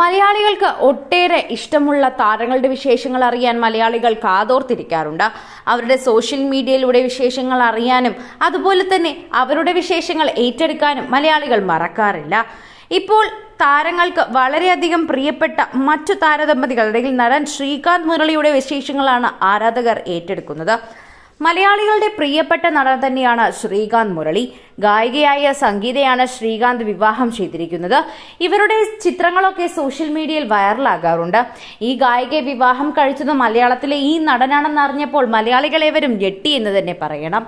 മലയാളികൾക്ക് ഒട്ടേറെ ഇഷ്ടമുള്ള താരങ്ങളുടെ വിശേഷങ്ങൾ അറിയാൻ മലയാളികൾ കാതോർത്തിരിക്കാറുണ്ട് അവരുടെ സോഷ്യൽ മീഡിയയിലൂടെ വിശേഷങ്ങൾ അറിയാനും അതുപോലെ തന്നെ അവരുടെ വിശേഷങ്ങൾ ഏറ്റെടുക്കാനും മലയാളികൾ മറക്കാറില്ല ഇപ്പോൾ താരങ്ങൾക്ക് വളരെയധികം പ്രിയപ്പെട്ട മറ്റു അല്ലെങ്കിൽ നടൻ ശ്രീകാന്ത് മുരളിയുടെ വിശേഷങ്ങളാണ് ആരാധകർ ഏറ്റെടുക്കുന്നത് മലയാളികളുടെ പ്രിയപ്പെട്ട നടൻ തന്നെയാണ് ശ്രീകാന്ത് മുരളി ഗായികയായ സംഗീതയാണ് ശ്രീകാന്ത് വിവാഹം ചെയ്തിരിക്കുന്നത് ഇവരുടെ ചിത്രങ്ങളൊക്കെ സോഷ്യൽ മീഡിയയിൽ വൈറലാകാറുണ്ട് ഈ ഗായികയെ വിവാഹം കഴിച്ചത് മലയാളത്തിലെ ഈ നടനാണെന്ന് അറിഞ്ഞപ്പോൾ മലയാളികളെവരും ഞെട്ടി എന്ന് തന്നെ പറയണം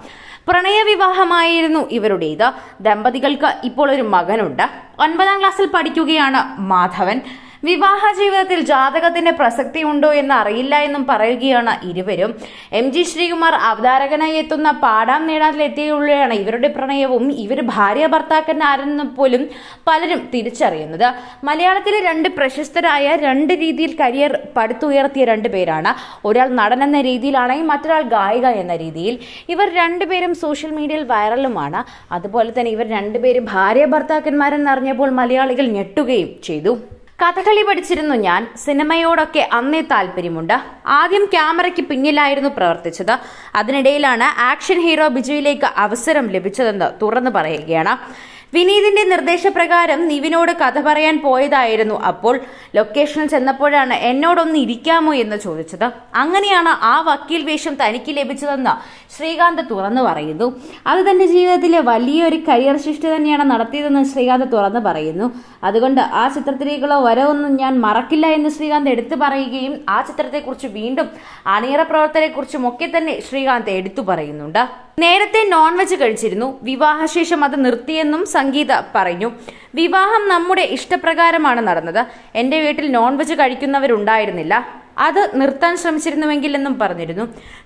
പ്രണയ വിവാഹമായിരുന്നു ഇവരുടേത് ദമ്പതികൾക്ക് ഇപ്പോൾ ഒരു മകനുണ്ട് ഒൻപതാം ക്ലാസ്സിൽ പഠിക്കുകയാണ് മാധവൻ വിവാഹ ജീവിതത്തിൽ ജാതകത്തിന് പ്രസക്തി ഉണ്ടോ എന്ന് അറിയില്ല എന്നും പറയുകയാണ് ഇരുവരും എം ജി ശ്രീകുമാർ അവതാരകനായി എത്തുന്ന പാടാം നേടാനിലെത്തിയുള്ളയാണ് ഇവരുടെ പ്രണയവും ഇവർ ഭാര്യ ഭർത്താക്കന്മാരെന്ന് പോലും പലരും തിരിച്ചറിയുന്നത് മലയാളത്തിലെ രണ്ട് പ്രശസ്തരായ രണ്ട് രീതിയിൽ കരിയർ പടുത്തുയർത്തിയ രണ്ട് പേരാണ് ഒരാൾ നടൻ എന്ന രീതിയിലാണെങ്കിൽ മറ്റൊരാൾ ഗായിക എന്ന രീതിയിൽ ഇവർ രണ്ടുപേരും സോഷ്യൽ മീഡിയയിൽ വൈറലുമാണ് അതുപോലെ തന്നെ ഇവർ രണ്ടുപേരും ഭാര്യ ഭർത്താക്കന്മാരെന്നറിഞ്ഞപ്പോൾ മലയാളികൾ ഞെട്ടുകയും ചെയ്തു കഥകളി പഠിച്ചിരുന്നു ഞാൻ സിനിമയോടൊക്കെ അന്നേ താല്പര്യമുണ്ട് ആദ്യം ക്യാമറയ്ക്ക് പിന്നിലായിരുന്നു പ്രവർത്തിച്ചത് അതിനിടയിലാണ് ആക്ഷൻ ഹീറോ ബിജുവിലേക്ക് അവസരം ലഭിച്ചതെന്ന് തുറന്നു പറയുകയാണ് വിനീതിന്റെ നിർദ്ദേശപ്രകാരം നിവിനോട് കഥ പറയാൻ പോയതായിരുന്നു അപ്പോൾ ലൊക്കേഷനിൽ ചെന്നപ്പോഴാണ് എന്നോടൊന്ന് ഇരിക്കാമോ എന്ന് ചോദിച്ചത് അങ്ങനെയാണ് ആ വക്കീൽ വേഷം തനിക്ക് ലഭിച്ചതെന്ന് ശ്രീകാന്ത് തുറന്നു പറയുന്നു അത് തന്റെ ജീവിതത്തിലെ വലിയൊരു കരിയർ സൃഷ്ടി തന്നെയാണ് നടത്തിയതെന്ന് ശ്രീകാന്ത് തുറന്നു പറയുന്നു അതുകൊണ്ട് ആ ചിത്രത്തിലേക്കുള്ള വരവൊന്നും ഞാൻ മറക്കില്ല എന്ന് ശ്രീകാന്ത് എടുത്തു പറയുകയും ആ ചിത്രത്തെക്കുറിച്ച് വീണ്ടും അണിയറ പ്രവർത്തനെക്കുറിച്ചും ഒക്കെ തന്നെ ശ്രീകാന്ത് എടുത്തു പറയുന്നുണ്ട് നേരത്തെ നോൺ വെജ് കഴിച്ചിരുന്നു വിവാഹശേഷം അത് നിർത്തിയെന്നും സംഗീത പറഞ്ഞു വിവാഹം നമ്മുടെ ഇഷ്ടപ്രകാരമാണ് നടന്നത് എൻ്റെ വീട്ടിൽ നോൺ വെജ് കഴിക്കുന്നവരുണ്ടായിരുന്നില്ല അത് നിർത്താൻ ശ്രമിച്ചിരുന്നുവെങ്കിലെന്നും പറഞ്ഞിരുന്നു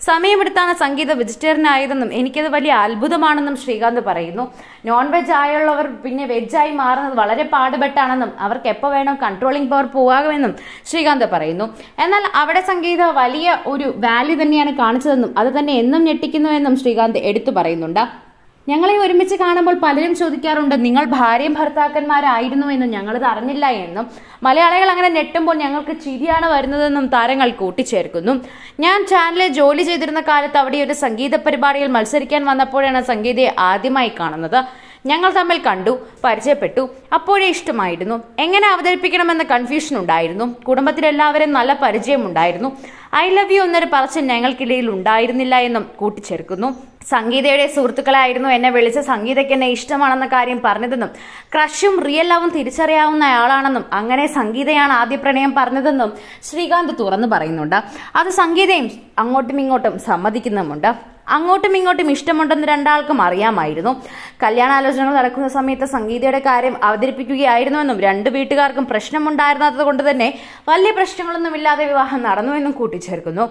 സമയമെടുത്താണ് സംഗീത വെജിറ്റേറിയനായതെന്നും എനിക്കത് വലിയ അത്ഭുതമാണെന്നും ശ്രീകാന്ത് പറയുന്നു നോൺ വെജ് ആയുള്ളവർ പിന്നെ വെജായി മാറുന്നത് വളരെ പാടുപെട്ടാണെന്നും അവർക്ക് എപ്പോൾ വേണം കൺട്രോളിംഗ് പവർ പോകാമെന്നും ശ്രീകാന്ത് പറയുന്നു എന്നാൽ അവിടെ സംഗീത വലിയ ഒരു വാല്യൂ തന്നെയാണ് കാണിച്ചതെന്നും അത് തന്നെ എന്നും ഞെട്ടിക്കുന്നുവെന്നും ശ്രീകാന്ത് എടുത്തു പറയുന്നുണ്ട് ഞങ്ങളെ ഒരുമിച്ച് കാണുമ്പോൾ പലരും ചോദിക്കാറുണ്ട് നിങ്ങൾ ഭാര്യയും ഭർത്താക്കന്മാരായിരുന്നു എന്നും ഞങ്ങളിത് അറിഞ്ഞില്ല എന്നും മലയാളികൾ അങ്ങനെ നെട്ടുമ്പോൾ ഞങ്ങൾക്ക് ചിരിയാണ് വരുന്നതെന്നും താരങ്ങൾ കൂട്ടിച്ചേർക്കുന്നു ഞാൻ ചാനലിൽ ജോലി ചെയ്തിരുന്ന കാലത്ത് അവിടെ ഒരു സംഗീത പരിപാടിയിൽ മത്സരിക്കാൻ വന്നപ്പോഴാണ് സംഗീതയെ ആദ്യമായി കാണുന്നത് ഞങ്ങൾ തമ്മിൽ കണ്ടു പരിചയപ്പെട്ടു അപ്പോഴേ ഇഷ്ടമായിരുന്നു എങ്ങനെ അവതരിപ്പിക്കണമെന്ന കൺഫ്യൂഷൻ ഉണ്ടായിരുന്നു കുടുംബത്തിലെല്ലാവരും നല്ല പരിചയമുണ്ടായിരുന്നു ഐ ലവ് യു എന്നൊരു പറച്ച ഞങ്ങൾക്കിടയിൽ ഉണ്ടായിരുന്നില്ല എന്നും കൂട്ടിച്ചേർക്കുന്നു സംഗീതയുടെ സുഹൃത്തുക്കളായിരുന്നു എന്നെ വിളിച്ച സംഗീതയ്ക്ക് എന്നെ ഇഷ്ടമാണെന്ന കാര്യം പറഞ്ഞതെന്നും ക്രഷും റിയൽ ലവും തിരിച്ചറിയാവുന്ന ആളാണെന്നും അങ്ങനെ സംഗീതയാണ് ആദ്യ പ്രണയം പറഞ്ഞതെന്നും ശ്രീകാന്ത് തുറന്നു പറയുന്നുണ്ട് അത് സംഗീതയും അങ്ങോട്ടും ഇങ്ങോട്ടും സമ്മതിക്കുന്നുമുണ്ട് അങ്ങോട്ടും ഇങ്ങോട്ടും ഇഷ്ടമുണ്ടെന്ന് രണ്ടാൾക്കും അറിയാമായിരുന്നു കല്യാണാലോചനകൾ നടക്കുന്ന സമയത്ത് സംഗീതയുടെ കാര്യം അവതരിപ്പിക്കുകയായിരുന്നുവെന്നും രണ്ട് വീട്ടുകാർക്കും പ്രശ്നമുണ്ടായിരുന്നത് കൊണ്ട് തന്നെ വലിയ പ്രശ്നങ്ങളൊന്നുമില്ലാതെ വിവാഹം നടന്നുവെന്നും കൂട്ടിച്ചേർക്കുന്നു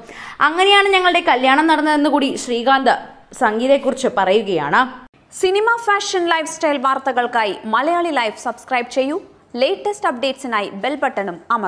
അങ്ങനെയാണ് ഞങ്ങളുടെ കല്യാണം നടന്നതെന്ന് കൂടി ശ്രീകാന്ത് സംഗീതയെക്കുറിച്ച് പറയുകയാണ് സിനിമ ഫാഷൻ ലൈഫ് സ്റ്റൈൽ വാർത്തകൾക്കായി മലയാളി ലൈഫ് സബ്സ്ക്രൈബ് ചെയ്യൂ ലേറ്റസ്റ്റ് അപ്ഡേറ്റ്സിനായി ബെൽ ബട്ടണും അമർ